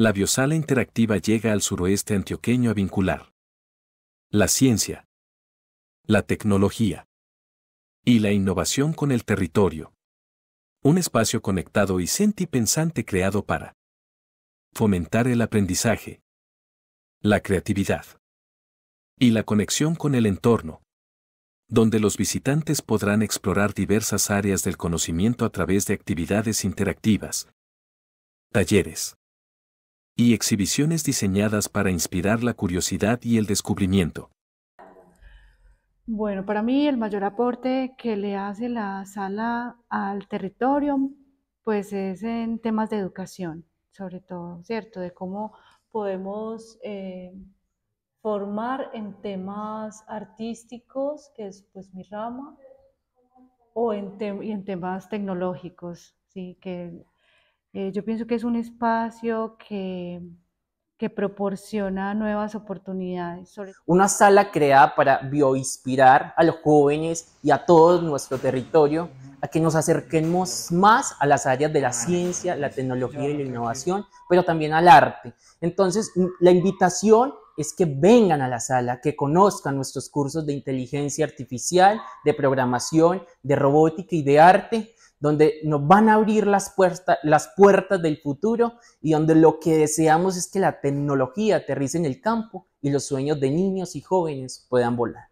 la biosala interactiva llega al suroeste antioqueño a vincular la ciencia, la tecnología y la innovación con el territorio. Un espacio conectado y sentipensante creado para fomentar el aprendizaje, la creatividad y la conexión con el entorno, donde los visitantes podrán explorar diversas áreas del conocimiento a través de actividades interactivas, talleres, y exhibiciones diseñadas para inspirar la curiosidad y el descubrimiento. Bueno, para mí el mayor aporte que le hace la sala al territorio, pues es en temas de educación, sobre todo, ¿cierto? De cómo podemos eh, formar en temas artísticos, que es pues mi rama, o en en temas tecnológicos, ¿sí? Que eh, yo pienso que es un espacio que, que proporciona nuevas oportunidades. Una sala creada para bioinspirar a los jóvenes y a todo nuestro territorio a que nos acerquemos más a las áreas de la ciencia, la tecnología y la innovación, pero también al arte. Entonces, mm, la invitación es que vengan a la sala, que conozcan nuestros cursos de inteligencia artificial, de programación, de robótica y de arte, donde nos van a abrir las, puertas, las puertas del futuro y donde lo que deseamos es que la tecnología aterrice en el campo y los sueños de niños y jóvenes puedan volar.